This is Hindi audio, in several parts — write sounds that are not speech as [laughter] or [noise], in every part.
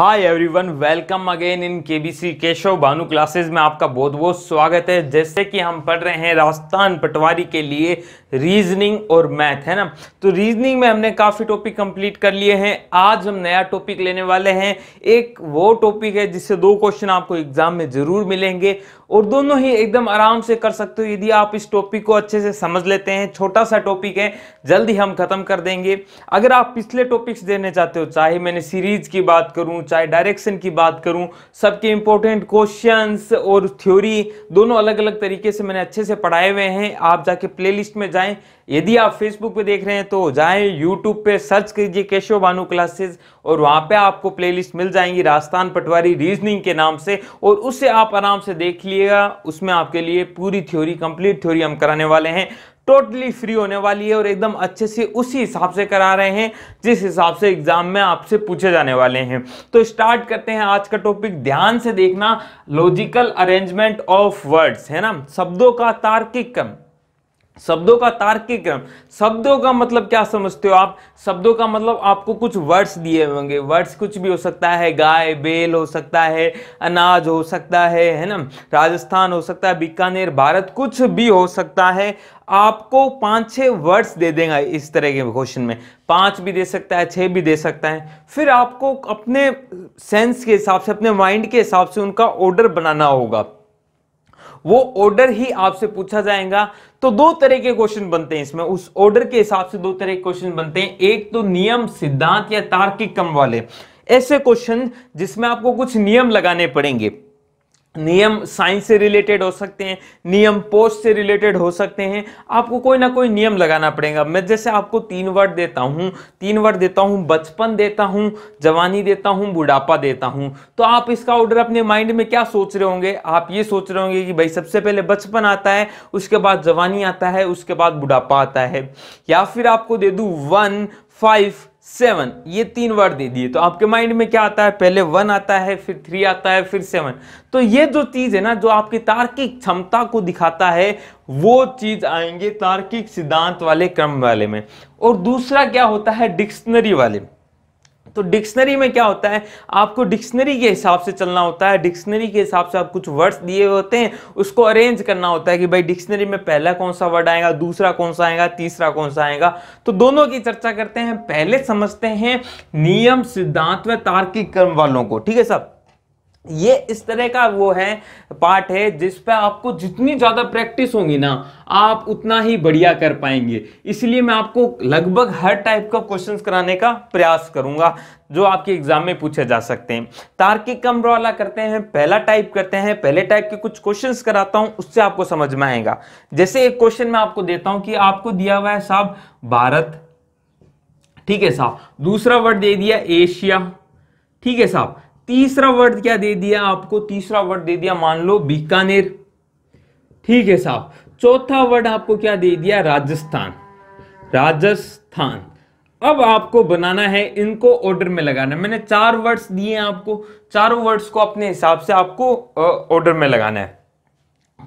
hi everyone welcome again in KBC Keshav Bhanu classes में आपका बहुत बहुत स्वागत है जैसे कि हम पढ़ रहे हैं राजस्थान पटवारी के लिए रीजनिंग और मैथ है ना तो रीजनिंग में हमने काफ़ी टॉपिक कंप्लीट कर लिए हैं आज हम नया टॉपिक लेने वाले हैं एक वो टॉपिक है जिससे दो क्वेश्चन आपको एग्जाम में ज़रूर मिलेंगे और दोनों ही एकदम आराम से कर सकते हो यदि आप इस टॉपिक को अच्छे से समझ लेते हैं छोटा सा टॉपिक है जल्दी हम खत्म कर देंगे अगर आप पिछले टॉपिक्स देने चाहते हो चाहे मैंने सीरीज की बात करूं चाहे डायरेक्शन की बात करूं सबके इंपॉर्टेंट क्वेश्चंस और थ्योरी दोनों अलग अलग तरीके से मैंने अच्छे से पढ़ाए हुए हैं आप जाके प्ले में जाएं यदि आप फेसबुक पे देख रहे हैं तो जाएं यूट्यूब पे सर्च कीजिए केशव भानु क्लासेज और वहां पे आपको प्लेलिस्ट मिल जाएंगी राजस्थान पटवारी रीजनिंग के नाम से और उसे आप आराम से देख लीजिएगा उसमें आपके लिए पूरी थ्योरी कंप्लीट थ्योरी हम कराने वाले हैं टोटली फ्री होने वाली है और एकदम अच्छे से उसी हिसाब से करा रहे हैं जिस हिसाब से एग्जाम में आपसे पूछे जाने वाले हैं तो स्टार्ट करते हैं आज का टॉपिक ध्यान से देखना लॉजिकल अरेंजमेंट ऑफ वर्ड्स है ना शब्दों का तार्किक कम शब्दों का तार्किक क्रम शब्दों का मतलब क्या समझते हो आप शब्दों का मतलब आपको कुछ वर्ड्स दिए होंगे वर्ड्स कुछ भी हो सकता है गाय बेल हो सकता है अनाज हो सकता है है ना राजस्थान हो सकता है बीकानेर भारत कुछ भी हो सकता है आपको पांच छह वर्ड्स दे देंगे इस तरह के क्वेश्चन में पांच भी दे सकता है छह भी दे सकता है फिर आपको अपने सेंस के हिसाब से अपने माइंड के हिसाब से उनका ऑर्डर बनाना होगा वो ऑर्डर ही आपसे पूछा जाएगा तो दो तरह के क्वेश्चन बनते हैं इसमें उस ऑर्डर के हिसाब से दो तरह के क्वेश्चन बनते हैं एक तो नियम सिद्धांत या तार्किक क्रम वाले ऐसे क्वेश्चन जिसमें आपको कुछ नियम लगाने पड़ेंगे नियम साइंस से रिलेटेड हो सकते हैं नियम पोस्ट से रिलेटेड हो सकते हैं आपको कोई ना कोई नियम लगाना पड़ेगा मैं जैसे आपको तीन वर्ड देता हूँ तीन वर्ड देता हूँ बचपन देता हूँ जवानी देता हूँ बुढ़ापा देता हूँ तो आप इसका ऑर्डर अपने माइंड में क्या सोच रहे होंगे आप ये सोच रहे होंगे कि भाई सबसे पहले बचपन आता है उसके बाद जवानी आता है उसके बाद बुढ़ापा आता है या फिर आपको दे दूँ वन फाइव सेवन ये तीन वर्ड दे दिए तो आपके माइंड में क्या आता है पहले वन आता है फिर थ्री आता है फिर सेवन तो ये जो चीज़ है ना जो आपकी तार्किक क्षमता को दिखाता है वो चीज़ आएंगे तार्किक सिद्धांत वाले क्रम वाले में और दूसरा क्या होता है डिक्शनरी वाले में तो डिक्शनरी में क्या होता है आपको डिक्शनरी के हिसाब से चलना होता है डिक्शनरी के हिसाब से आप कुछ वर्ड्स दिए होते हैं उसको अरेंज करना होता है कि भाई डिक्शनरी में पहला कौन सा वर्ड आएगा दूसरा कौन सा आएगा तीसरा कौन सा आएगा तो दोनों की चर्चा करते हैं पहले समझते हैं नियम सिद्धांत व तार्किक क्रम वालों को ठीक है सब ये इस तरह का वो है पार्ट है जिस पर आपको जितनी ज़्यादा प्रैक्टिस होगी ना आप उतना ही बढ़िया कर पाएंगे इसलिए मैं आपको लगभग हर टाइप का क्वेश्चंस कराने का प्रयास करूंगा जो आपके एग्जाम में पूछे जा सकते हैं तार्किक कम वाला करते हैं पहला टाइप करते हैं पहले टाइप के कुछ क्वेश्चंस कराता हूं उससे आपको समझ में आएगा जैसे एक क्वेश्चन मैं आपको देता हूं कि आपको दिया हुआ है साहब भारत ठीक है साहब दूसरा वर्ड दे दिया एशिया ठीक है साहब तीसरा वर्ड क्या दे दिया आपको तीसरा वर्ड दे दिया मान लो बीकानेर ठीक है साहब चौथा वर्ड आपको क्या दे दिया राजस्थान राजस्थान अब आपको बनाना है इनको ऑर्डर में लगाना मैंने चार वर्ड्स दिए आपको चारों वर्ड्स को अपने हिसाब से आपको ऑर्डर में लगाना है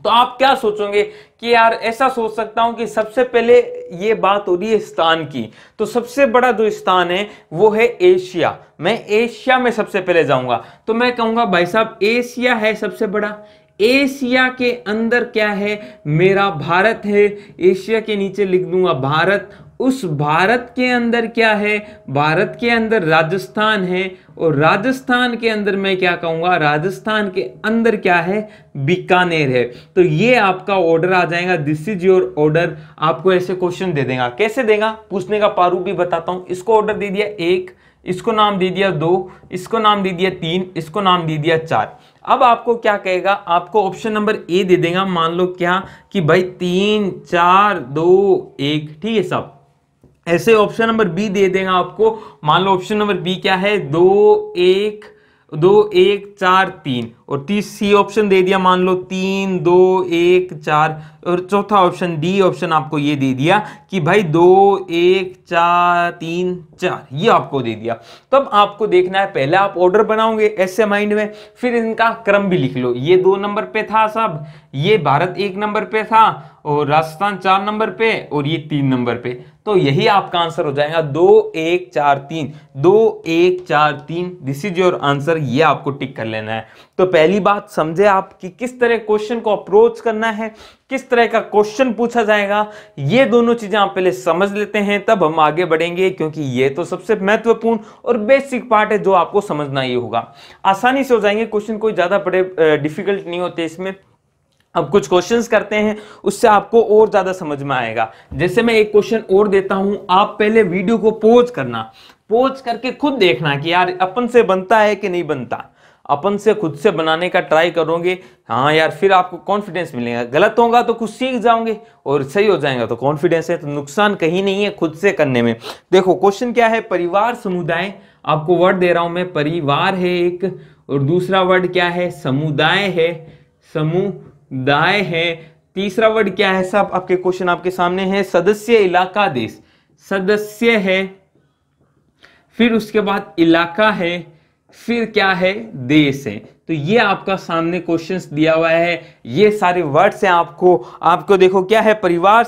तो आप क्या सोचोगे कि यार ऐसा सोच सकता हूं कि सबसे पहले ये बात हो रही है स्थान की तो सबसे बड़ा जो स्थान है वो है एशिया मैं एशिया में सबसे पहले जाऊंगा तो मैं कहूंगा भाई साहब एशिया है सबसे बड़ा एशिया के अंदर क्या है मेरा भारत है एशिया के नीचे लिख दूंगा भारत उस भारत के अंदर क्या है भारत के अंदर राजस्थान है और राजस्थान के अंदर मैं क्या कहूंगा राजस्थान के अंदर क्या है बीकानेर है तो ये आपका ऑर्डर आ जाएगा दिस इज योर ऑर्डर आपको ऐसे क्वेश्चन दे देगा कैसे देगा पूछने का प्रारूप भी बताता हूं इसको ऑर्डर दे दिया एक इसको नाम दे दिया दो इसको नाम दे दिया तीन इसको नाम दे दिया चार अब आपको क्या कहेगा आपको ऑप्शन नंबर ए दे देगा मान लो क्या कि भाई तीन चार दो एक ठीक है सब ऐसे ऑप्शन नंबर बी दे देगा आपको मान लो ऑप्शन नंबर बी क्या है दो एक दो एक चार तीन और तीस सी ऑप्शन दे दिया मान लो तीन दो एक चार और चौथा ऑप्शन डी ऑप्शन आपको ये दे दिया कि भाई दो एक चार तीन चार ये आपको दे दिया तब आपको देखना है पहले आप ऑर्डर बनाओगे ऐसे माइंड में फिर इनका क्रम भी लिख लो ये दो नंबर पे था सब ये भारत एक नंबर पे था और राजस्थान चार नंबर पे और ये तीन नंबर पे तो यही आपका आंसर हो जाएगा दो एक चार तीन दो एक चार तीन दिस इज योर आंसर ये आपको टिक कर लेना है तो पहली बात समझे आप कि किस तरह क्वेश्चन को अप्रोच करना है किस तरह का क्वेश्चन पूछा जाएगा ये दोनों चीजें आप पहले समझ लेते हैं तब हम आगे बढ़ेंगे क्योंकि ये तो सबसे महत्वपूर्ण और बेसिक पार्ट है जो आपको समझना ही होगा आसानी से हो जाएंगे क्वेश्चन कोई ज्यादा बड़े डिफिकल्ट नहीं होते इसमें अब कुछ क्वेश्चंस करते हैं उससे आपको और ज्यादा समझ में आएगा जैसे मैं एक क्वेश्चन और देता हूं आप पहले वीडियो को पोज करना पोज करके खुद देखना कि यार अपन से बनता है कि नहीं बनता अपन से खुद से बनाने का ट्राई करोगे हाँ यार फिर आपको कॉन्फिडेंस मिलेगा गलत होगा तो कुछ सीख जाओगे और सही हो जाएगा तो कॉन्फिडेंस है तो नुकसान कहीं नहीं है खुद से करने में देखो क्वेश्चन क्या है परिवार समुदाय आपको वर्ड दे रहा हूं मैं परिवार है एक और दूसरा वर्ड क्या है समुदाय है समूह दाय है तीसरा वर्ड क्या है साहब आपके क्वेश्चन आपके सामने है सदस्य इलाका देश सदस्य है फिर उसके बाद इलाका है फिर क्या है देश है तो ये आपका सामने क्वेश्चंस दिया हुआ है ये सारे वर्ड्स हैं आपको आपको देखो क्या है परिवार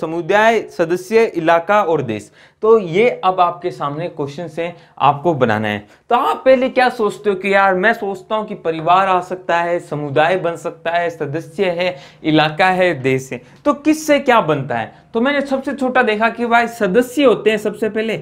समुदाय सदस्य इलाका और देश तो ये अब आपके सामने क्वेश्चंस हैं आपको बनाना है तो आप पहले क्या सोचते हो कि यार मैं सोचता हूँ कि परिवार आ सकता है समुदाय बन सकता है सदस्य है इलाका है देश है तो किससे क्या बनता है तो मैंने सबसे छोटा देखा कि भाई सदस्य होते हैं सबसे पहले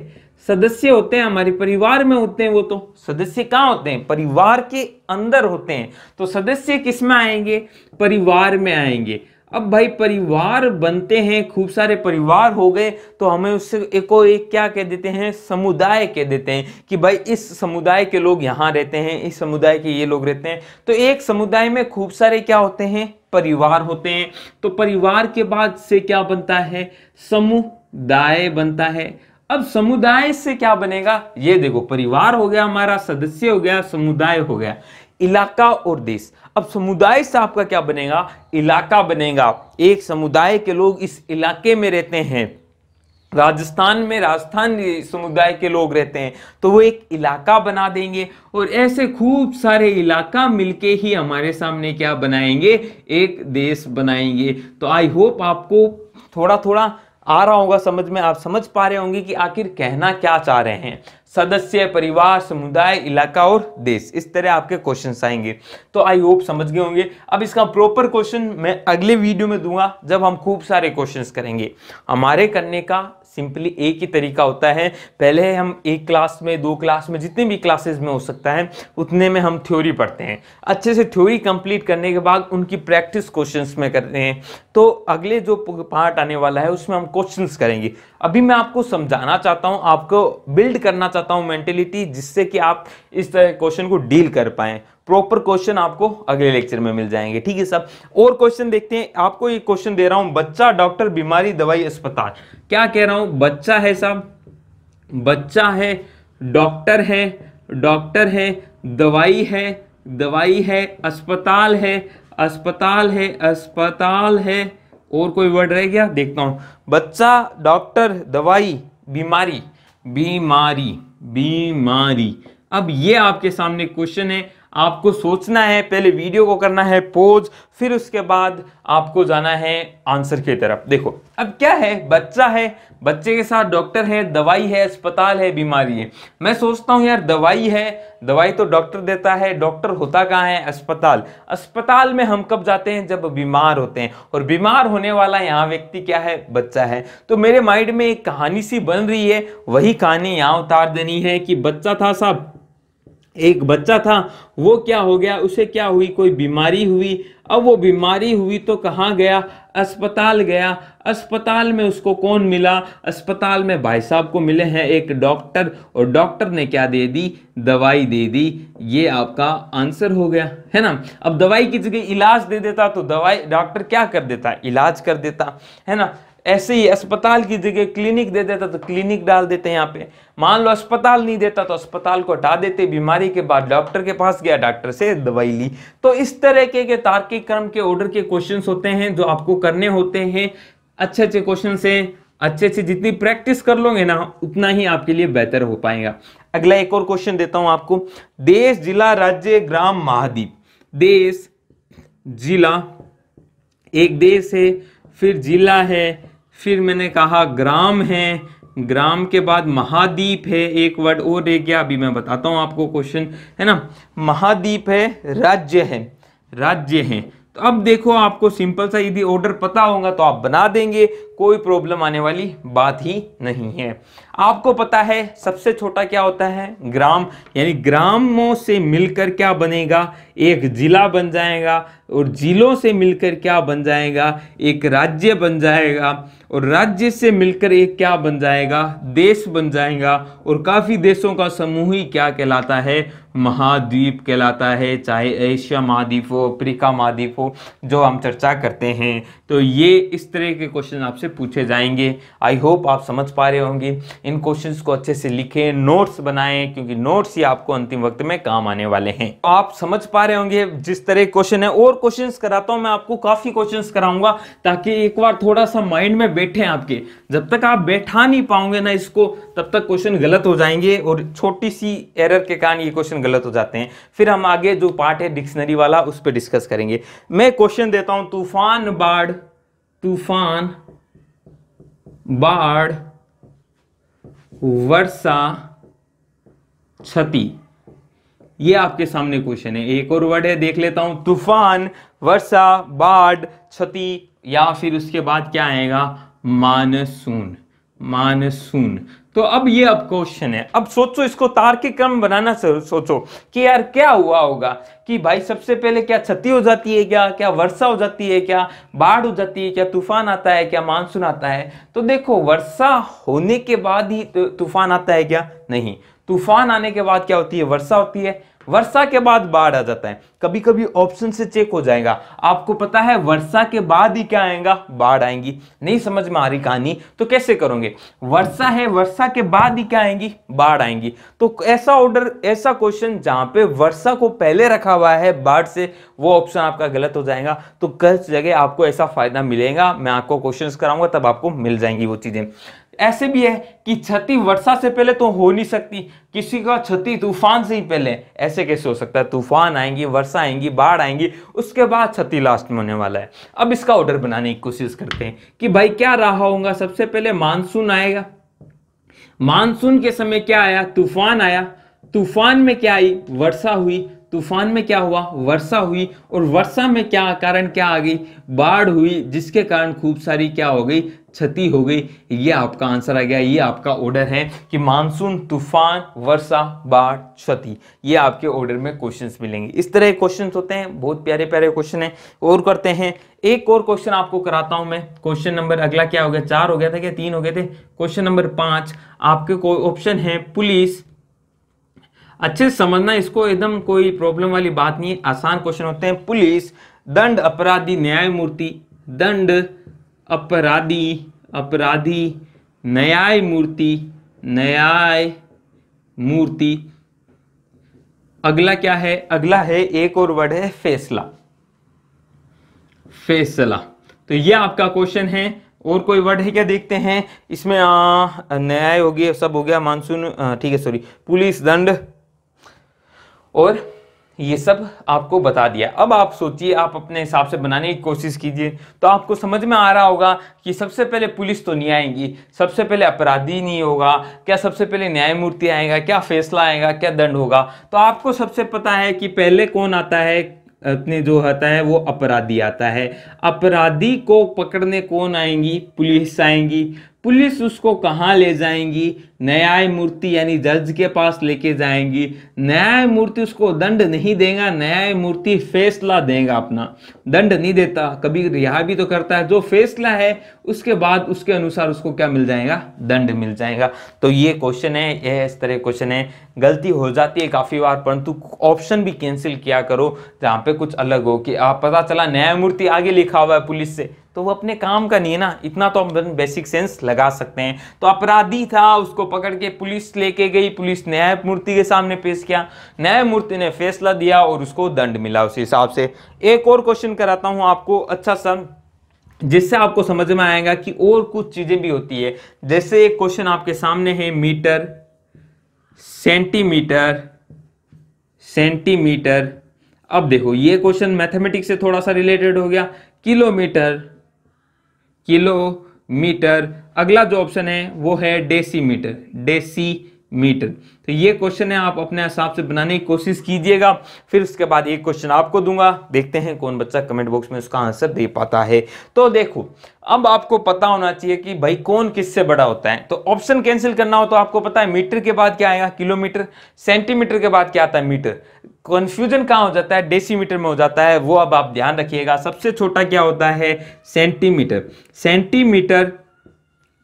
सदस्य होते हैं हमारे परिवार में होते हैं वो तो सदस्य कहाँ होते हैं परिवार के अंदर होते हैं तो सदस्य किस में आएंगे परिवार में आएंगे अब भाई परिवार बनते हैं खूब सारे परिवार हो गए तो हमें उससे एक एक क्या कह देते हैं समुदाय कह देते हैं कि भाई इस समुदाय के लोग यहाँ रहते हैं इस समुदाय के ये लोग रहते हैं तो एक समुदाय में खूब सारे क्या होते हैं परिवार होते हैं तो परिवार के बाद से क्या बनता है समुदाय बनता है अब समुदाय से क्या बनेगा ये देखो परिवार हो गया हमारा सदस्य हो गया समुदाय हो गया इलाका और देश अब समुदाय से आपका क्या बनेगा इलाका बनेगा एक समुदाय के लोग इस इलाके में रहते हैं राजस्थान में राजस्थान समुदाय के लोग रहते हैं तो वो एक इलाका बना देंगे और ऐसे खूब सारे इलाका मिलके ही हमारे सामने क्या बनाएंगे एक देश बनाएंगे तो आई होप आपको थोड़ा थोड़ा आ रहा होगा समझ में आप समझ पा रहे होंगे कि आखिर कहना क्या चाह रहे हैं सदस्य परिवार समुदाय इलाका और देश इस तरह आपके क्वेश्चन आएंगे तो आई होप समझ गए होंगे अब इसका प्रॉपर क्वेश्चन मैं अगले वीडियो में दूंगा जब हम खूब सारे क्वेश्चन करेंगे हमारे करने का सिंपली एक ही तरीका होता है पहले हम एक क्लास में दो क्लास में जितने भी क्लासेस में हो सकता है उतने में हम थ्योरी पढ़ते हैं अच्छे से थ्योरी कंप्लीट करने के बाद उनकी प्रैक्टिस क्वेश्चंस में करते हैं तो अगले जो पार्ट आने वाला है उसमें हम क्वेश्चंस करेंगे अभी मैं आपको समझाना चाहता हूँ आपको बिल्ड करना चाहता हूँ मैंटेलिटी जिससे कि आप इस तरह क्वेश्चन को डील कर पाएँ प्रॉपर क्वेश्चन आपको अगले लेक्चर में मिल जाएंगे ठीक है सब और क्वेश्चन देखते हैं आपको ये क्वेश्चन दे रहा हूं बच्चा डॉक्टर बीमारी दवाई अस्पताल क्या कह रहा हूं बच्चा है साहब बच्चा है डॉक्टर है डॉक्टर है दवाई है दवाई है अस्पताल है अस्पताल है अस्पताल है और कोई वर्ड रह गया देखता हूं बच्चा डॉक्टर दवाई बीमारी बीमारी बीमारी अब ये आपके सामने क्वेश्चन है आपको सोचना है पहले वीडियो को करना है पोज फिर उसके बाद आपको जाना है आंसर की तरफ देखो अब क्या है बच्चा है बच्चे के साथ डॉक्टर है दवाई है अस्पताल है बीमारी है मैं सोचता हूँ यार दवाई है दवाई तो डॉक्टर देता है डॉक्टर होता कहाँ है अस्पताल अस्पताल में हम कब जाते हैं जब बीमार होते हैं और बीमार होने वाला यहाँ व्यक्ति क्या है बच्चा है तो मेरे माइंड में एक कहानी सी बन रही है वही कहानी यहाँ उतार देनी है कि बच्चा था साहब एक बच्चा था वो क्या हो गया उसे क्या हुई कोई बीमारी हुई अब वो बीमारी हुई तो कहाँ गया अस्पताल गया अस्पताल में उसको कौन मिला अस्पताल में भाई साहब को मिले हैं एक डॉक्टर और डॉक्टर ने क्या दे दी दवाई दे दी ये आपका आंसर हो गया है ना अब दवाई की जगह इलाज दे देता तो दवाई डॉक्टर क्या कर देता इलाज कर देता है ना ऐसे ही अस्पताल की जगह क्लिनिक दे देता तो क्लिनिक डाल देते हैं यहाँ पे मान लो अस्पताल नहीं देता तो अस्पताल को हटा देते बीमारी के बाद डॉक्टर के पास गया डॉक्टर से दवाई ली तो इस तरह के, के तार्किक क्रम के ऑर्डर के क्वेश्चन होते हैं जो आपको करने होते हैं अच्छे अच्छे क्वेश्चन से अच्छे अच्छे जितनी प्रैक्टिस कर लोगे ना उतना ही आपके लिए बेहतर हो पाएगा अगला एक और क्वेश्चन देता हूं आपको देश जिला राज्य ग्राम महाद्वीप देश जिला एक देश है फिर जिला है फिर मैंने कहा ग्राम है ग्राम के बाद महाद्वीप है एक वर्ड और रह गया अभी मैं बताता हूँ आपको क्वेश्चन है ना महाद्वीप है राज्य है राज्य है तो अब देखो आपको सिंपल सा यदि ऑर्डर पता होगा तो आप बना देंगे कोई प्रॉब्लम आने वाली बात ही नहीं है आपको पता है सबसे छोटा क्या होता है ग्राम यानी ग्रामों से मिलकर क्या बनेगा एक जिला बन जाएगा और जिलों से मिलकर क्या बन जाएगा एक राज्य बन जाएगा और राज्य से मिलकर एक क्या बन जाएगा देश बन जाएगा और काफ़ी देशों का समूह ही क्या कहलाता है महाद्वीप कहलाता है चाहे एशिया महाद्वीप हो अफ्रीका महाद्वीप हो जो हम चर्चा करते हैं तो ये इस तरह के क्वेश्चन आपसे आपसे पूछे जाएंगे आई होप आप समझ पा रहे होंगे इन क्वेश्चंस को अच्छे से लिखें नोट्स बनाएं क्योंकि नोट्स ही आपको अंतिम वक्त में काम आने वाले हैं तो आप समझ पा रहे होंगे जिस तरह क्वेश्चन है और क्वेश्चन कराता हूँ मैं आपको काफ़ी क्वेश्चन कराऊंगा ताकि एक बार थोड़ा सा माइंड में बैठे आपके जब तक आप बैठा नहीं पाओगे ना इसको तब तक क्वेश्चन गलत हो जाएंगे और छोटी सी एरर के कारण ये क्वेश्चन गलत हो जाते हैं फिर हम आगे जो पार्ट है डिक्शनरी वाला उस पर डिस्कस करेंगे मैं क्वेश्चन देता हूं तूफान बाढ़ तूफान बाढ़ वर्षा क्षति ये आपके सामने क्वेश्चन है एक और वर्ड है देख लेता हूं तूफान वर्षा बाढ़ क्षति या फिर उसके बाद क्या आएगा मानसून मानसून तो अब ये अब क्वेश्चन है अब सोचो इसको तार के क्रम बनाना सोचो कि यार क्या हुआ होगा कि भाई सबसे पहले क्या क्षति हो जाती है क्या क्या वर्षा हो जाती है क्या बाढ़ हो जाती है क्या तूफान आता है क्या मानसून आता है तो देखो वर्षा होने के बाद ही तूफान आता है क्या नहीं तूफान आने के बाद क्या होती है वर्षा होती है वर्षा के बाद बाढ़ आ जाता है कभी कभी ऑप्शन से चेक हो जाएगा आपको पता है वर्षा के बाद ही क्या आएगा बाढ़ आएंगी नहीं समझ में आ रही कहानी तो कैसे करोगे वर्षा है वर्षा के बाद ही क्या आएंगी बाढ़ आएंगी तो ऐसा ऑर्डर ऐसा क्वेश्चन जहां पे वर्षा को पहले रखा हुआ है बाढ़ से वो ऑप्शन आपका गलत हो जाएगा तो कल जगह आपको ऐसा फायदा मिलेगा मैं आपको क्वेश्चन कराऊंगा तब आपको मिल जाएंगी वो चीजें ऐसे भी है कि क्षति वर्षा से पहले तो हो नहीं सकती किसी का क्षति तूफान से ही पहले ऐसे कैसे हो सकता है तूफान आएंगी वर्षा आएंगी बाढ़ आएंगी उसके बाद क्षति लास्ट में होने वाला है अब इसका ऑर्डर बनाने की कोशिश करते हैं कि भाई क्या रहा होगा सबसे पहले मानसून आएगा मानसून के समय क्या आया तूफान आया तूफान में क्या आई वर्षा हुई तूफान में क्या हुआ वर्षा हुई और वर्षा में क्या कारण क्या आ गई बाढ़ हुई जिसके कारण खूब सारी क्या हो गई क्षति हो गई ये आपका आंसर आ गया ये आपका ऑर्डर है कि मानसून तूफान वर्षा बाढ़ क्षति ये आपके ऑर्डर में क्वेश्चंस मिलेंगे इस तरह के क्वेश्चन होते हैं बहुत प्यारे प्यारे क्वेश्चन हैं और करते हैं एक और क्वेश्चन आपको कराता हूं मैं क्वेश्चन नंबर अगला क्या हो गया चार हो गया था क्या तीन हो गए थे क्वेश्चन नंबर पांच आपके ऑप्शन है पुलिस अच्छे से समझना इसको एकदम कोई प्रॉब्लम वाली बात नहीं आसान क्वेश्चन होते हैं पुलिस दंड अपराधी न्यायमूर्ति दंड अपराधी अपराधी न्याय मूर्ति न्याय मूर्ति अगला क्या है अगला है एक और वर्ड है फैसला फैसला तो ये आपका क्वेश्चन है और कोई वर्ड है क्या देखते हैं इसमें न्याय हो गया सब हो गया मानसून ठीक है सॉरी पुलिस दंड और ये सब आपको बता दिया अब आप सोचिए आप अपने हिसाब से बनाने की कोशिश कीजिए तो आपको समझ में आ रहा होगा कि सबसे पहले पुलिस तो नहीं आएगी सबसे पहले अपराधी नहीं होगा क्या सबसे पहले न्यायमूर्ति आएगा क्या फैसला आएगा क्या दंड होगा तो आपको सबसे पता है कि पहले कौन आता है अपने जो आता है वो अपराधी आता है अपराधी को पकड़ने कौन आएंगी पुलिस आएंगी पुलिस उसको कहाँ ले जाएंगी न्यायमूर्ति यानी जज के पास लेके जाएंगी न्यायमूर्ति उसको दंड नहीं देगा न्यायमूर्ति फैसला देगा अपना दंड नहीं देता कभी रिहा भी तो करता है जो फैसला है उसके बाद उसके अनुसार उसको क्या मिल जाएगा दंड मिल जाएगा तो ये क्वेश्चन है यह इस तरह क्वेश्चन है गलती हो जाती है काफ़ी बार परंतु ऑप्शन भी कैंसिल किया करो जहाँ पे कुछ अलग हो कि आप पता चला न्यायमूर्ति आगे लिखा हुआ है पुलिस से तो वो अपने काम का नहीं है ना इतना तो हम बेसिक सेंस लगा सकते हैं तो अपराधी था उसको पकड़ के पुलिस लेके गई पुलिस न्यायमूर्ति के सामने पेश किया न्यायमूर्ति ने फैसला दिया और उसको दंड मिला उस हिसाब से एक और क्वेश्चन कराता हूँ आपको अच्छा सर जिससे आपको समझ में आएगा कि और कुछ चीज़ें भी होती है जैसे एक क्वेश्चन आपके सामने है मीटर सेंटीमीटर सेंटीमीटर अब देखो ये क्वेश्चन मैथमेटिक्स से थोड़ा सा रिलेटेड हो गया किलोमीटर किलोमीटर अगला जो ऑप्शन है वो है डेसीमीटर डेसी मीटर तो ये क्वेश्चन है आप अपने हिसाब से बनाने की कोशिश कीजिएगा फिर उसके बाद एक क्वेश्चन आपको दूंगा देखते हैं कौन बच्चा कमेंट बॉक्स में उसका आंसर दे पाता है तो देखो अब आपको पता होना चाहिए कि भाई कौन किससे बड़ा होता है तो ऑप्शन कैंसिल करना हो तो आपको पता है मीटर के बाद क्या आएगा किलोमीटर सेंटीमीटर के बाद क्या आता है मीटर कन्फ्यूजन कहाँ हो जाता है डेसीमीटर में हो जाता है वो अब आप ध्यान रखिएगा सबसे छोटा क्या होता है सेंटीमीटर सेंटीमीटर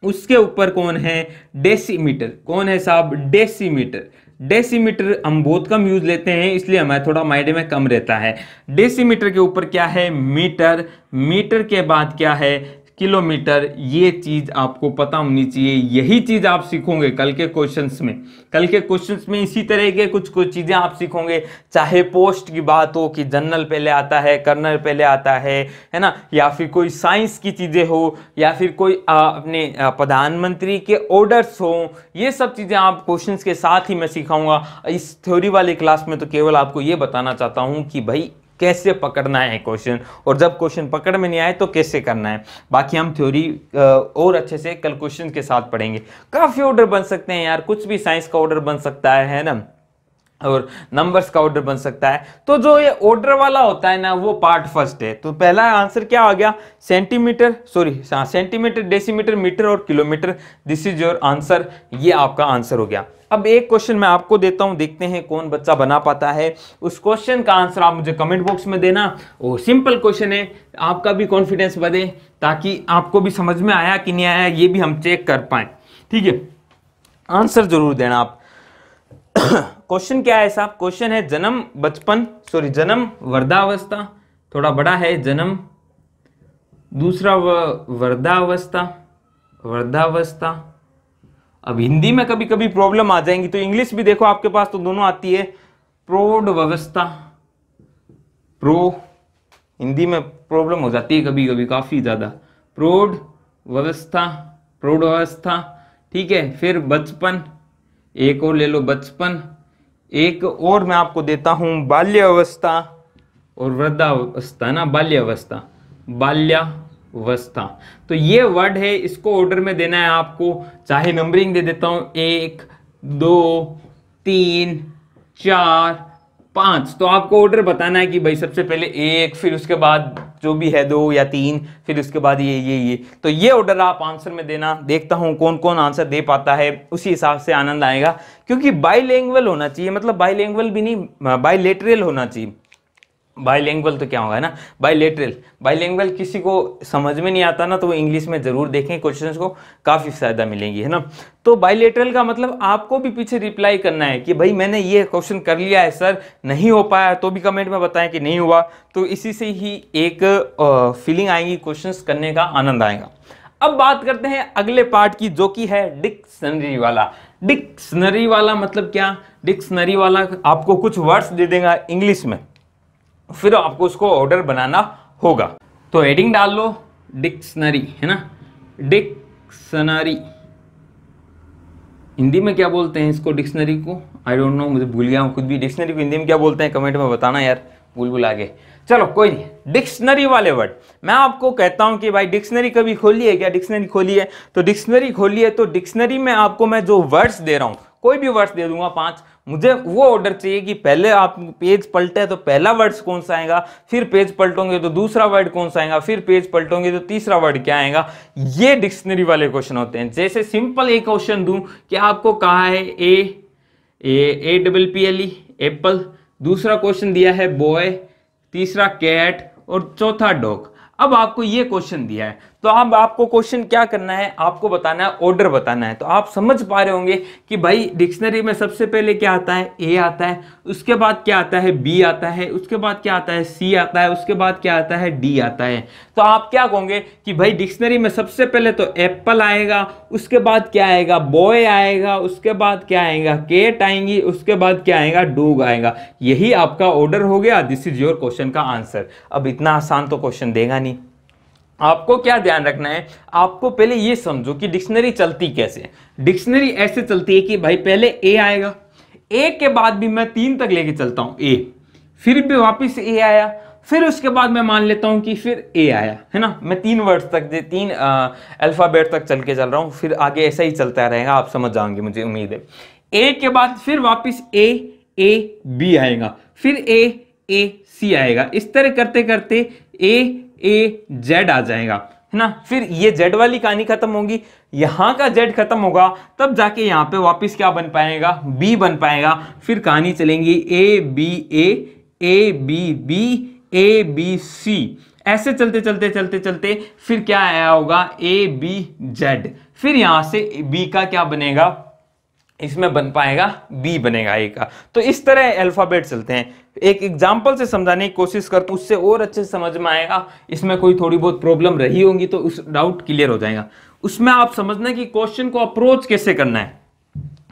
उसके ऊपर कौन है डेसीमीटर कौन है साहब डेसीमीटर डेसीमीटर हम बहुत कम यूज लेते हैं इसलिए हमारे थोड़ा मायडे में कम रहता है डेसीमीटर के ऊपर क्या है मीटर मीटर के बाद क्या है किलोमीटर ये चीज़ आपको पता होनी चाहिए यही चीज़ आप सीखोगे कल के क्वेश्चंस में कल के क्वेश्चंस में इसी तरह के कुछ कुछ चीज़ें आप सीखोगे चाहे पोस्ट की बात हो कि जनरल पहले आता है कर्नल पहले आता है है ना या फिर कोई साइंस की चीज़ें हो या फिर कोई आ, अपने प्रधानमंत्री के ऑर्डर्स हो ये सब चीज़ें आप क्वेश्चन के साथ ही मैं सिखाऊंगा इस थ्योरी वाली क्लास में तो केवल आपको ये बताना चाहता हूँ कि भाई कैसे पकड़ना है क्वेश्चन और जब क्वेश्चन पकड़ में नहीं आए तो कैसे करना है बाकी हम थ्योरी और अच्छे से कल क्वेश्चन के साथ पढ़ेंगे काफ़ी ऑर्डर बन सकते हैं यार कुछ भी साइंस का ऑर्डर बन सकता है ना और नंबर्स का ऑर्डर बन सकता है तो जो ये ऑर्डर वाला होता है ना वो पार्ट फर्स्ट है तो पहला आंसर क्या हो गया centimetre sorry centimetre decimetre metre और kilometre this is your answer ये आपका आंसर हो गया अब एक क्वेश्चन मैं आपको देता हूं देखते हैं कौन बच्चा बना पाता है उस क्वेश्चन का आंसर आप मुझे कमेंट बॉक्स में देना और सिंपल क्वेश्चन है आपका भी कॉन्फिडेंस बढ़े ताकि आपको भी समझ में आया कि नहीं आया ये भी हम चेक कर पाए ठीक है आंसर जरूर देना आप क्वेश्चन क्या है साहब क्वेश्चन है जन्म बचपन सॉरी जन्म वर्धावस्था थोड़ा बड़ा है जन्म दूसरा वर्धावस्था वर्धावस्था अब हिंदी में कभी कभी प्रॉब्लम आ जाएंगी तो इंग्लिश भी देखो आपके पास तो दोनों आती है प्रौढ़ व्यवस्था प्रो हिंदी में प्रॉब्लम हो जाती है कभी कभी काफ़ी ज़्यादा प्रौढ़ व्यवस्था प्रौढ़ ठीक है फिर बचपन एक और ले लो बचपन एक और मैं आपको देता हूँ बाल्यावस्था और वृद्धावस्था ना बाल्यावस्था बाल्यावस्था तो ये वर्ड है इसको ऑर्डर में देना है आपको चाहे नंबरिंग दे देता हूं एक दो तीन चार पाँच तो आपको ऑर्डर बताना है कि भाई सबसे पहले एक फिर उसके बाद जो भी है दो या तीन फिर उसके बाद ये ये ये तो ये ऑर्डर आप आंसर में देना देखता हूँ कौन कौन आंसर दे पाता है उसी हिसाब से आनंद आएगा क्योंकि बाई होना चाहिए मतलब बाई भी नहीं बाई होना चाहिए बाईलैंग्वल तो क्या होगा ना बाईलेटरल बाईलैंग्वल किसी को समझ में नहीं आता ना तो वो इंग्लिश में ज़रूर देखें क्वेश्चंस को काफ़ी फ़ायदा मिलेंगी है ना तो लेटरल का मतलब आपको भी पीछे रिप्लाई करना है कि भाई मैंने ये क्वेश्चन कर लिया है सर नहीं हो पाया तो भी कमेंट में बताएं कि नहीं हुआ तो इसी से ही एक फीलिंग आएगी क्वेश्चन करने का आनंद आएगा अब बात करते हैं अगले पार्ट की जो कि है डिक्शनरी वाला डिक्शनरी वाला मतलब क्या डिक्शनरी वाला आपको कुछ वर्ड्स दे देगा इंग्लिश में फिर आपको उसको ऑर्डर बनाना होगा तो हेडिंग डाल लो डिक्शनरी है ना डिक्शनरी हिंदी में क्या बोलते हैं इसको डिक्शनरी को आई डोंट नो मुझे भूल गया हूँ खुद भी डिक्शनरी को हिंदी में क्या बोलते हैं कमेंट में बताना यार भूल भूल आगे चलो कोई नहीं डिक्शनरी वाले वर्ड मैं आपको कहता हूँ कि भाई डिक्शनरी कभी खोली है क्या डिक्शनरी खोली है तो डिक्शनरी खोली है तो डिक्शनरी में आपको मैं जो वर्ड्स दे रहा हूँ कोई भी वर्ड्स दे दूंगा पाँच मुझे वो ऑर्डर चाहिए कि पहले आप पेज पलटे तो पहला वर्ड कौन सा आएगा फिर पेज पलटोगे तो दूसरा वर्ड कौन सा आएगा फिर पेज पलटोगे तो तीसरा वर्ड क्या आएगा ये डिक्शनरी वाले क्वेश्चन होते हैं जैसे सिंपल एक क्वेश्चन दू कि आपको कहा है A A A double P L E apple दूसरा क्वेश्चन दिया है बॉय तीसरा कैट और चौथा डॉग अब आपको ये क्वेश्चन दिया है तो अब आपको क्वेश्चन क्या करना है आपको बताना है ऑर्डर बताना है तो आप समझ पा रहे होंगे कि भाई डिक्शनरी में सबसे पहले क्या आता है ए आता है उसके बाद क्या आता है बी आता है उसके बाद क्या आता है सी आता है उसके बाद क्या आता है डी आता है तो आप क्या कहोगे कि भाई डिक्शनरी में सबसे पहले तो एप्पल आएगा उसके बाद क्या आएगा बॉय आएगा उसके बाद क्या आएगा केट आएंगी उसके बाद क्या आएगा डूग आएगा यही आपका ऑर्डर हो गया दिस इज योर क्वेश्चन का आंसर अब इतना आसान तो क्वेश्चन देगा नहीं आपको क्या ध्यान रखना है आपको पहले ये समझो कि डिक्शनरी चलती कैसे डिक्शनरी ऐसे चलती है कि भाई पहले ए आएगा ए के बाद भी मैं तीन तक लेके चलता हूं ए फिर भी वापस ए आया फिर उसके बाद मैं मान लेता हूं कि फिर ए आया है ना मैं तीन वर्ड्स तक तीन अल्फ़ाबेट तक चल के चल रहा हूं फिर आगे ऐसा ही चलता रहेगा आप समझ जाओगे मुझे उम्मीद है ए के बाद फिर वापस ए ए बी आएगा फिर ए ए सी आएगा इस तरह करते करते ए ए जेड आ जाएगा है ना फिर ये जेड वाली कहानी खत्म होगी यहां का जेड खत्म होगा तब जाके यहाँ पे वापस क्या बन पाएगा बी बन पाएगा फिर कहानी चलेंगी A B A A B B A B C ऐसे चलते चलते चलते चलते फिर क्या आया होगा ए बी जेड फिर यहां से बी का क्या बनेगा इसमें बन पाएगा बी बनेगा ए का तो इस तरह अल्फ़ाबेट चलते हैं एक एग्जाम्पल से समझाने की कोशिश करता तो हूँ उससे और अच्छे से समझ में आएगा इसमें कोई थोड़ी बहुत प्रॉब्लम रही होगी तो उस डाउट क्लियर हो जाएगा उसमें आप समझना कि क्वेश्चन को अप्रोच कैसे करना है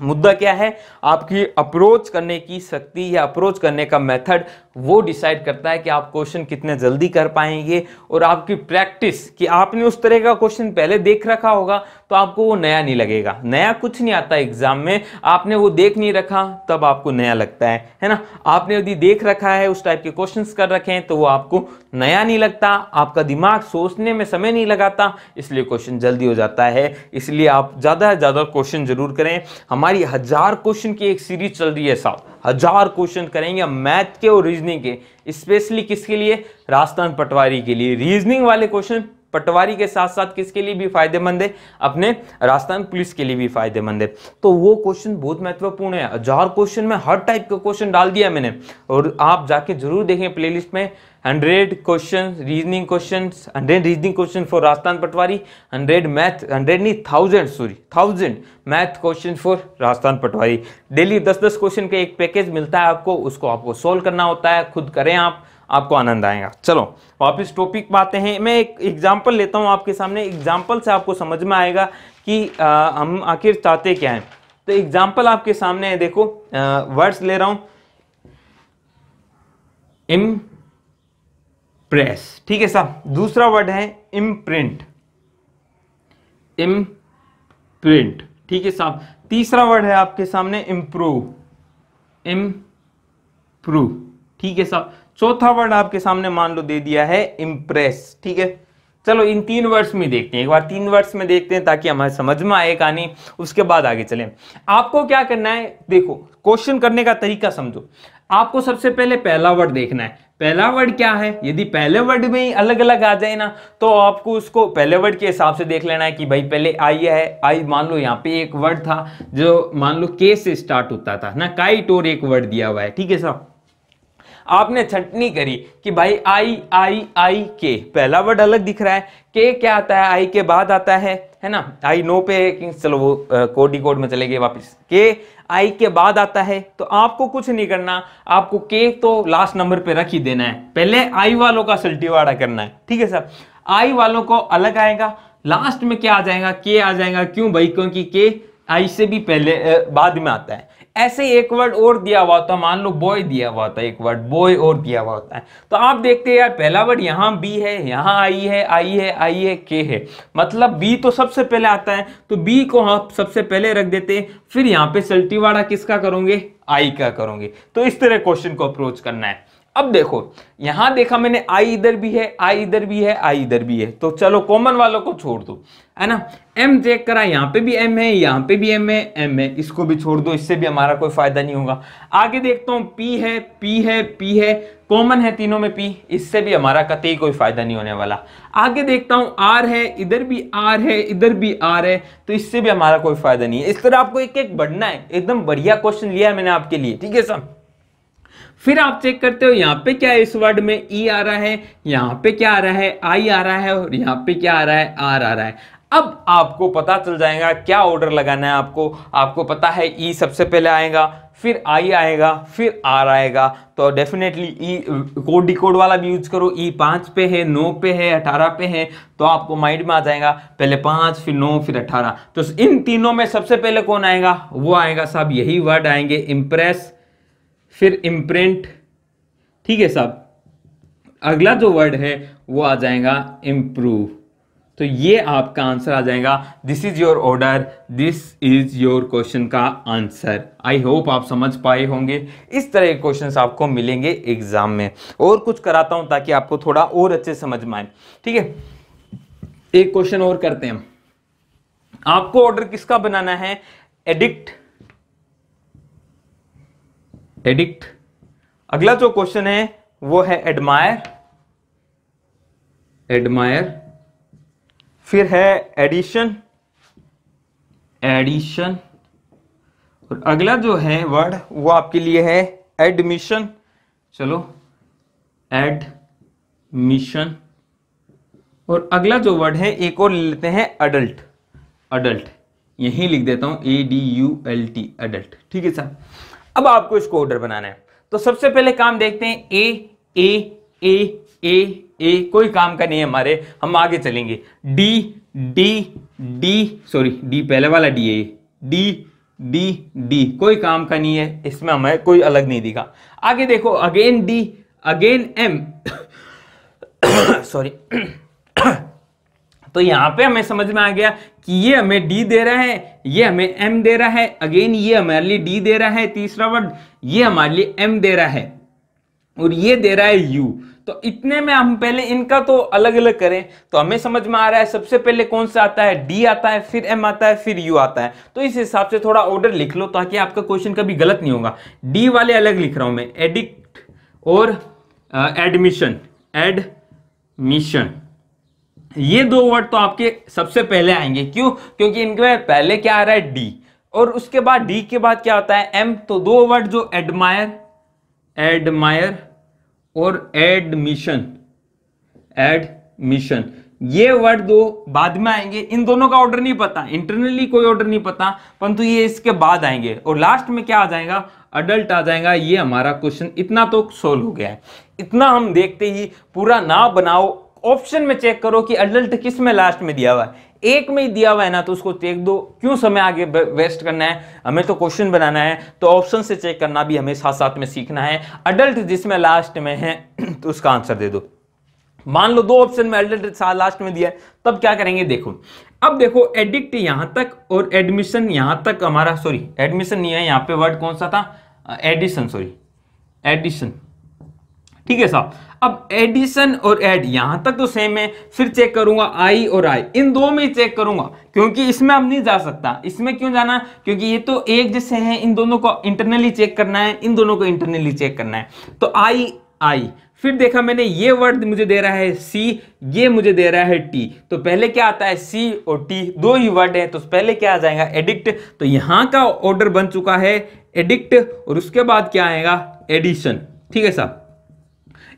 मुद्दा क्या है आपकी अप्रोच करने की शक्ति या अप्रोच करने का मेथड वो डिसाइड करता है कि आप क्वेश्चन कितने जल्दी कर पाएंगे और आपकी प्रैक्टिस कि आपने उस तरह का क्वेश्चन पहले देख रखा होगा तो आपको वो नया नहीं लगेगा नया कुछ नहीं आता एग्जाम में आपने वो देख नहीं रखा तब आपको नया लगता है है ना आपने यदि देख रखा है उस टाइप के क्वेश्चन कर रखे हैं तो वो आपको नया नहीं लगता आपका दिमाग सोचने में समय नहीं लगाता इसलिए क्वेश्चन जल्दी हो जाता है इसलिए आप ज़्यादा से ज़्यादा क्वेश्चन जरूर करें हमारी हजार क्वेश्चन की एक सीरीज चल रही है साहब हजार क्वेश्चन करेंगे मैथ के और रीजनिंग के स्पेशली किसके लिए राजस्थान पटवारी के लिए रीजनिंग वाले क्वेश्चन पटवारी के साथ साथ किसके लिए भी फायदेमंद है अपने राजस्थान पुलिस के लिए भी फायदेमंद है तो वो क्वेश्चन बहुत महत्वपूर्ण है हजार क्वेश्चन में हर टाइप का क्वेश्चन डाल दिया मैंने और आप जाके जरूर देखें प्लेलिस्ट में hundred question reasoning question hundred reasoning question for Rajasthan Patwari hundred math hundred नहीं thousand sorry thousand math question for Rajasthan Patwari daily दस दस क्वेश्चन का एक पैकेज मिलता है आपको उसको आपको सोल्व करना होता है खुद करें आप आपको आनंद आएगा चलो वापस टॉपिक आते हैं मैं एक एग्जाम्पल लेता हूँ आपके सामने एग्जाम्पल से आपको समझ में आएगा कि आ, हम आखिर चाहते क्या हैं तो एग्जाम्पल आपके सामने है देखो वर्ड्स ले रहा हूँ प्रेस ठीक है साहब दूसरा वर्ड है इम प्रिंट इम प्रिंट ठीक है साहब तीसरा वर्ड है आपके सामने इम्प्रूव प्रूव ठीक है साहब चौथा वर्ड आपके सामने मान लो दे दिया है इम्प्रेस ठीक है चलो इन तीन वर्ड्स में देखते हैं एक बार तीन वर्ड्स में देखते हैं ताकि हमारे समझ में आए कहानी उसके बाद आगे चले आपको क्या करना है देखो क्वेश्चन करने का तरीका समझो आपको सबसे पहले पहला वर्ड देखना है पहला वर्ड क्या है यदि पहले वर्ड में ही अलग अलग आ जाए ना तो आपको उसको पहले वर्ड के हिसाब से देख लेना है कि भाई पहले आई है आई मान लो यहाँ पे एक वर्ड था जो मान लो के से स्टार्ट होता था ना काइट और एक वर्ड दिया हुआ है ठीक है साहब आपने छंटनी करी कि भाई आई आई आई के पहला वर्ड अलग दिख रहा है के क्या आता है आई के बाद आता है है ना आई नो पे चलो वो कोडी कोड में चले गए वापिस के आई के बाद आता है तो आपको कुछ नहीं करना आपको के तो लास्ट नंबर पे रख ही देना है पहले आई वालों का सल्टीवाड़ा करना है ठीक है सर आई वालों को अलग आएगा लास्ट में क्या आ जाएगा के आ जाएगा क्यों भाई क्योंकि के आई से भी पहले बाद में आता है ऐसे एक वर्ड और दिया हुआ होता है मान लो बॉय दिया हुआ होता है एक वर्ड बॉय और दिया हुआ होता है तो आप देखते हैं यार पहला वर्ड यहाँ बी है यहाँ आई है आई है आई है के है मतलब बी तो सबसे पहले आता है तो बी को हम सबसे पहले रख देते हैं फिर यहाँ पे सल्टीवाड़ा किसका करोगे आई का करोगे तो इस तरह क्वेश्चन को अप्रोच करना है अब देखो यहां देखा मैंने आई इधर भी है आई इधर भी है आई इधर भी है तो चलो कॉमन वालों को छोड़ दो है ना एम चेक करा यहां पे भी एम है यहां पे भी एम है एम है इसको भी छोड़ दो इससे भी हमारा कोई फायदा नहीं होगा आगे देखता हूं पी है पी है पी है कॉमन है तीनों में पी इससे भी हमारा कतई कोई फायदा नहीं होने वाला आगे देखता हूं आर है इधर भी आर है इधर भी आर है तो इससे भी हमारा कोई फायदा नहीं है इस तरह आपको एक एक बढ़ना है एकदम बढ़िया क्वेश्चन लिया है मैंने आपके लिए ठीक है सर फिर आप चेक करते हो यहाँ पे क्या इस वर्ड में ई e आ रहा है यहाँ पे क्या आ रहा है आई आ रहा है और यहाँ पे क्या आ रहा है आर आ रहा है अब आपको पता चल जाएगा क्या ऑर्डर लगाना है आपको आपको पता है ई e सबसे पहले आएगा फिर आई आएगा फिर आर आएगा तो डेफिनेटली ई कोड डिकोड वाला भी यूज करो ई e पाँच पे है नौ पे है अठारह पे है तो आपको माइंड में आ जाएगा पहले पाँच फिर नौ फिर अठारह तो इन तीनों में सबसे पहले कौन आएगा वो आएगा साहब यही वर्ड आएंगे इम्प्रेस फिर इम्प्रिंट ठीक है साहब अगला जो वर्ड है वो आ जाएगा इम्प्रूव तो ये आपका आंसर आ जाएगा this is your order this is your question का आंसर आई होप आप समझ पाए होंगे इस तरह के क्वेश्चंस आपको मिलेंगे एग्जाम में और कुछ कराता हूं ताकि आपको थोड़ा और अच्छे समझ में आए ठीक है एक क्वेश्चन और करते हैं आपको ऑर्डर किसका बनाना है एडिक्ट एडिक्ट अगला जो क्वेश्चन है वो है एडमायर एडमायर फिर है एडिशन एडिशन और अगला जो है वर्ड वो आपके लिए है एडमिशन चलो एडमिशन और अगला जो वर्ड है एक और लेते हैं अडल्ट अडल्ट यही लिख देता हूं A D U L T adult ठीक है सर अब आपको इसको ऑर्डर बनाना है तो सबसे पहले काम देखते हैं ए ए ए ए ए कोई काम का नहीं है हमारे हम आगे चलेंगे D D D sorry D पहले वाला D A D D D कोई काम का नहीं है इसमें हमें कोई अलग नहीं दिखा आगे देखो again D again M sorry [coughs] तो यहाँ पे हमें समझ में आ गया कि ये हमें डी दे रहा है ये हमें एम दे रहा है अगेन ये हमारे लिए डी दे रहा है तीसरा वर्ड ये हमारे लिए एम दे रहा है और ये दे रहा है यू तो इतने में हम पहले इनका तो अलग अलग करें तो हमें समझ में आ रहा है सबसे पहले कौन सा आता है डी आता है फिर एम आता है फिर यू आता है तो इस हिसाब से थोड़ा ऑर्डर लिख लो ताकि आपका क्वेश्चन कभी गलत नहीं होगा डी वाले अलग लिख रहा हूं मैं एडिक्ट और एडमिशन एडमिशन ये दो वर्ड तो आपके सबसे पहले आएंगे क्यों क्योंकि इनके पहले क्या आ रहा है डी और उसके बाद डी के बाद क्या होता है एम तो दो वर्ड जो एडमायर एडमायर और एडमिशन एडमिशन ये वर्ड दो बाद में आएंगे इन दोनों का ऑर्डर नहीं पता इंटरनली कोई ऑर्डर नहीं पता परंतु ये इसके बाद आएंगे और लास्ट में क्या आ जाएगा अडल्ट आ जाएगा ये हमारा क्वेश्चन इतना तो सोल्व हो गया है इतना हम देखते ही पूरा ना बनाओ ऑप्शन में चेक करो कि अडल्ट किस में लास्ट में दिया हुआ है एक में ही दिया हुआ है ना तो उसको चेक दो क्यों समय आगे वेस्ट करना है हमें तो क्वेश्चन बनाना है तो ऑप्शन से चेक करना भी हमें साथ साथ में सीखना है अडल्ट जिसमें लास्ट में है तो उसका आंसर दे दो मान लो दो ऑप्शन में अल्टरनेट लास्ट में दिया है तब क्या करेंगे देखो अब देखो एडिक्ट यहां तक और एडमिशन यहां तक हमारा सॉरी एडमिशन नहीं है यहां पर वर्ड कौन सा था एडिशन सॉरी एडिशन ठीक है साहब अब एडिशन और एड यहां तक तो सेम है फिर चेक करूंगा आई और आई इन दो में चेक करूंगा क्योंकि इसमें अब नहीं जा सकता इसमें क्यों जाना क्योंकि ये तो एक जैसे हैं इन दोनों को इंटरनली चेक करना है इन दोनों को इंटरनली चेक करना है तो आई आई फिर देखा मैंने ये वर्ड मुझे दे रहा है सी ये मुझे दे रहा है टी तो पहले क्या आता है सी और टी दो ही वर्ड है तो पहले क्या आ जाएगा एडिक्ट तो यहां का ऑर्डर बन चुका है एडिक्ट और उसके बाद क्या आएगा एडिशन ठीक है साहब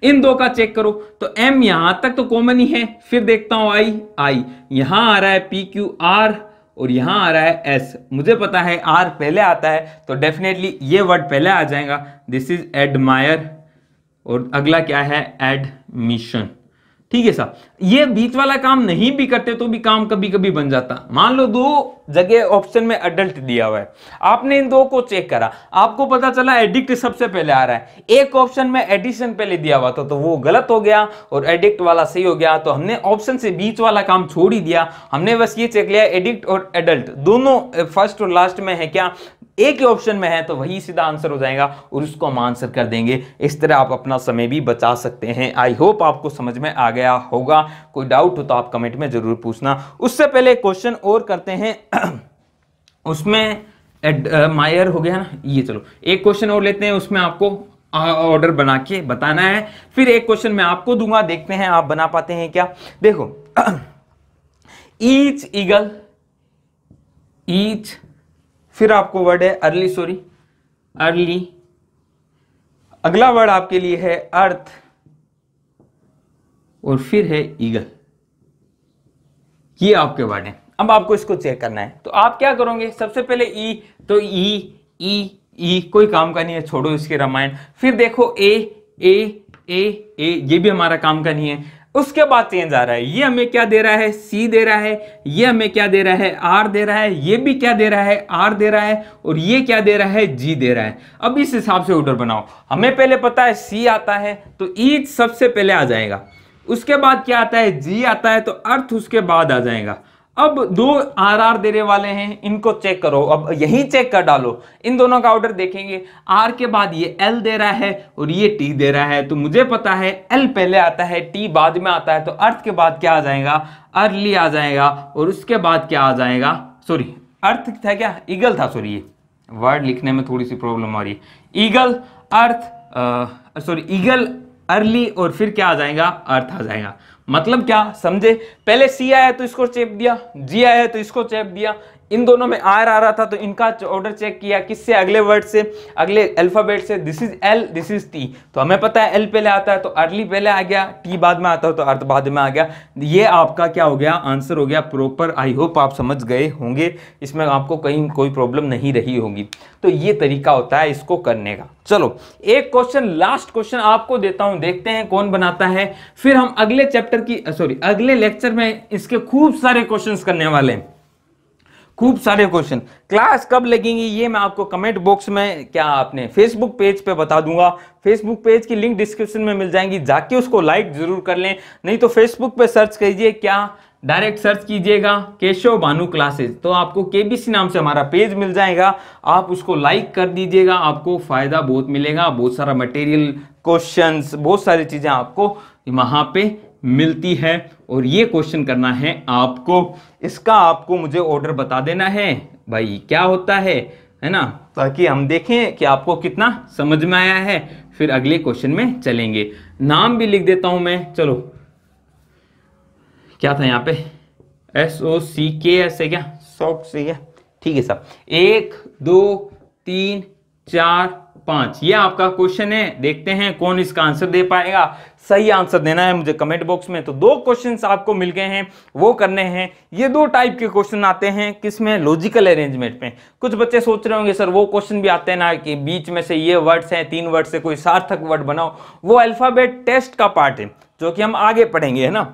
इन दो का चेक करो तो एम यहां तक तो कॉमन ही है फिर देखता हूं आई आई यहां आ रहा है पी क्यू आर और यहां आ रहा है एस मुझे पता है आर पहले आता है तो डेफिनेटली ये वर्ड पहले आ जाएगा दिस इज एडमायर और अगला क्या है एडमिशन ठीक है साहब ये बीच वाला काम नहीं भी करते तो भी काम कभी कभी बन जाता मान लो दो जगह ऑप्शन में अडल्ट दिया हुआ है आपने इन दो को चेक करा आपको पता चला एडिक्ट सबसे पहले आ रहा है एक ऑप्शन में एडिशन पहले दिया हुआ था तो वो गलत हो गया और एडिक्ट वाला सही हो गया तो हमने ऑप्शन से बीच वाला काम छोड़ ही दिया हमने बस ये चेक लिया एडिक्ट और एडल्ट दोनों फर्स्ट और लास्ट में है क्या ए के ऑप्शन में है तो वही सीधा आंसर हो जाएगा और उसको हम आंसर कर देंगे इस तरह आप अपना समय भी बचा सकते हैं आई होप आपको समझ में आ गया होगा कोई डाउट हो तो आप कमेंट में जरूर पूछना उससे पहले क्वेश्चन और करते हैं [clears throat] उसमें मायर हो गया ना ये चलो एक क्वेश्चन और लेते हैं उसमें आपको ऑर्डर बना के बताना है फिर एक क्वेश्चन मैं आपको दूंगा देखते हैं आप बना पाते हैं क्या देखो ईच ईगल ईच फिर आपको वर्ड है अर्ली सॉरी अर्ली अगला वर्ड आपके लिए है अर्थ और फिर है ईगल ये आपके वर्ड है अब आपको इसको चेक करना है तो आप क्या करोगे सबसे पहले ई e, तो ई ई ई कोई काम का नहीं है छोड़ो इसके रामायण फिर देखो ए ए ए ए ये भी हमारा काम का नहीं है उसके बाद चेंज आ रहा है ये हमें क्या दे रहा है सी दे रहा है ये हमें क्या दे रहा है आर दे रहा है ये भी क्या दे रहा है आर दे रहा है और ये क्या दे रहा है जी दे रहा है अब इस हिसाब से ऑर्डर बनाओ हमें पहले पता है सी आता है तो ईच सबसे पहले आ जाएगा उसके बाद क्या आता है जी आता है तो अर्थ उसके बाद आ जाएगा अब दो आरआर देने वाले हैं इनको चेक करो अब यही चेक कर डालो इन दोनों का ऑर्डर देखेंगे आर के बाद ये एल दे रहा है और ये टी दे रहा है तो मुझे पता है एल पहले आता है टी बाद में आता है तो अर्थ के बाद क्या आ जाएगा अर्ली आ जाएगा और उसके बाद क्या आ जाएगा सॉरी अर्थ था क्या ईगल था सॉरी ये वर्ड लिखने में थोड़ी सी प्रॉब्लम आ रही है eagle earth sorry eagle early और फिर क्या आ जाएगा अर्थ आ जाएगा मतलब क्या समझे पहले सी आया तो इसको चेप दिया जी आया तो इसको चेप दिया इन दोनों में आर आ रहा था तो इनका ऑर्डर चेक किया किससे अगले वर्ड से अगले अल्फाबेट से this is L this is T तो हमें पता है एल पहले आता है तो अर्ली पहले आ गया टी बाद में आता है तो अर्थ बाद में आ गया ये आपका क्या हो गया आंसर हो गया प्रॉपर आई होप आप समझ गए होंगे इसमें आपको कहीं कोई प्रॉब्लम नहीं रही होगी तो ये तरीका होता है इसको करने का चलो एक क्वेश्चन लास्ट क्वेश्चन आपको देता हूं देखते हैं कौन बनाता है फिर हम अगले चैप्टर की सॉरी अगले लेक्चर में इसके खूब सारे क्वेश्चंस करने वाले हैं खूब सारे क्वेश्चन क्लास कब लगेंगी ये मैं आपको कमेंट बॉक्स में क्या आपने फेसबुक पेज पे बता दूंगा फेसबुक पेज की लिंक डिस्क्रिप्शन में मिल जाएंगी जाके उसको लाइक जरूर कर लें नहीं तो फेसबुक पे सर्च कीजिए क्या डायरेक्ट सर्च कीजिएगा केशव भानु क्लासेस तो आपको केबीसी नाम से हमारा पेज मिल जाएगा आप उसको लाइक कर दीजिएगा आपको फायदा बहुत मिलेगा बहुत सारा मटेरियल क्वेश्चन बहुत सारी चीज़ें आपको वहां पर मिलती है और ये क्वेश्चन करना है आपको इसका आपको मुझे ऑर्डर बता देना है भाई क्या होता है है ना ताकि हम देखें कि आपको कितना समझ में आया है फिर अगले क्वेश्चन में चलेंगे नाम भी लिख देता हूं मैं चलो क्या था यहाँ पे एस ओ सी के एस है क्या सॉक्स सी क्या ठीक है सर एक दो तीन चार पांच ये आपका क्वेश्चन है देखते हैं कौन इसका आंसर दे पाएगा सही आंसर देना है मुझे कमेंट बॉक्स में तो दो क्वेश्चन आपको मिल गए हैं वो करने हैं ये दो टाइप के क्वेश्चन आते हैं किसमें लॉजिकल अरेंजमेंट में कुछ बच्चे सोच रहे होंगे सर वो क्वेश्चन भी आते हैं ना कि बीच में से ये वर्ड्स हैं तीन वर्ड से कोई सार्थक वर्ड बनाओ वो अल्फाबेट टेस्ट का पार्ट है जो कि हम आगे पढ़ेंगे है ना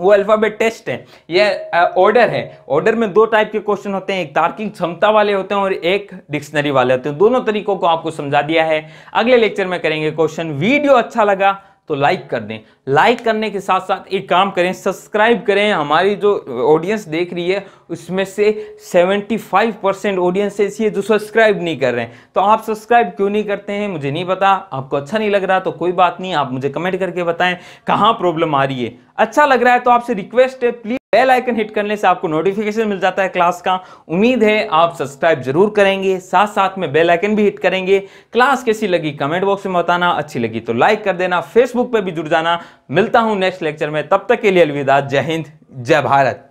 वो अल्फ़ाबेट टेस्ट है यह ऑर्डर है ऑर्डर में दो टाइप के क्वेश्चन होते हैं एक तार्किक क्षमता वाले होते हैं और एक डिक्शनरी वाले होते हैं दोनों तरीकों को आपको समझा दिया है अगले लेक्चर में करेंगे क्वेश्चन वीडियो अच्छा लगा तो लाइक कर दें लाइक करने के साथ साथ एक काम करें सब्सक्राइब करें हमारी जो ऑडियंस देख रही है उसमें से 75 परसेंट ऑडियंस ऐसी है जो सब्सक्राइब नहीं कर रहे हैं तो आप सब्सक्राइब क्यों नहीं करते हैं मुझे नहीं पता आपको अच्छा नहीं लग रहा तो कोई बात नहीं आप मुझे कमेंट करके बताएं कहाँ प्रॉब्लम आ रही है अच्छा लग रहा है तो आपसे रिक्वेस्ट है प्लीज बेल आइकन हिट करने से आपको नोटिफिकेशन मिल जाता है क्लास का उम्मीद है आप सब्सक्राइब जरूर करेंगे साथ साथ में बेल आइकन भी हिट करेंगे क्लास कैसी लगी कमेंट बॉक्स में बताना अच्छी लगी तो लाइक कर देना फेसबुक पर भी जुड़ जाना मिलता हूं नेक्स्ट लेक्चर में तब तक के लिए अलविदा जय हिंद जय भारत